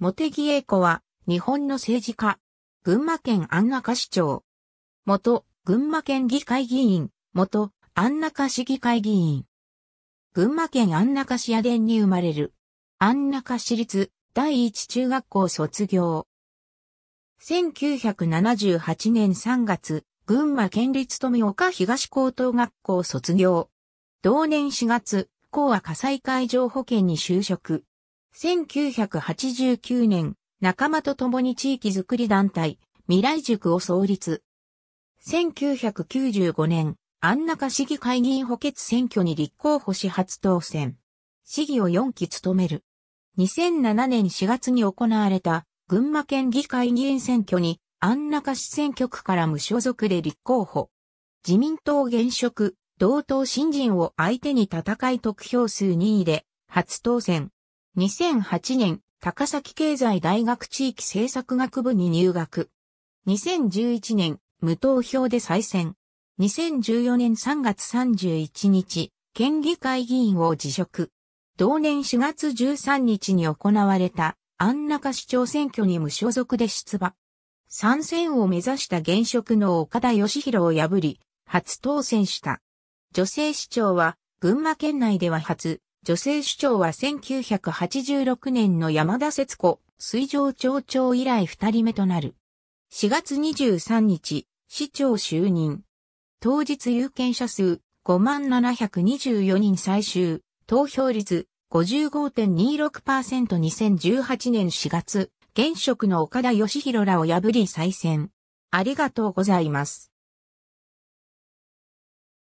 茂木栄子は、日本の政治家。群馬県安中市長。元、群馬県議会議員。元、安中市議会議員。群馬県安中市野伝に生まれる。安中市立第一中学校卒業。1978年3月、群馬県立富岡東高等学校卒業。同年4月、高和火災海上保険に就職。1989年、仲間と共に地域づくり団体、未来塾を創立。1995年、安中市議会議員補欠選挙に立候補し初当選。市議を4期務める。2007年4月に行われた群馬県議会議員選挙に安中市選挙区から無所属で立候補。自民党現職、同党新人を相手に戦い得票数2位で初当選。2008年、高崎経済大学地域政策学部に入学。2011年、無投票で再選。2014年3月31日、県議会議員を辞職。同年4月13日に行われた安中市長選挙に無所属で出馬。参戦を目指した現職の岡田義弘を破り、初当選した。女性市長は群馬県内では初、女性首長は1986年の山田節子、水上町長以来二人目となる。4月23日、市長就任。当日有権者数5 7 2 4人最終、投票率 55.26%2018 年4月、現職の岡田義弘らを破り再選。ありがとうございます。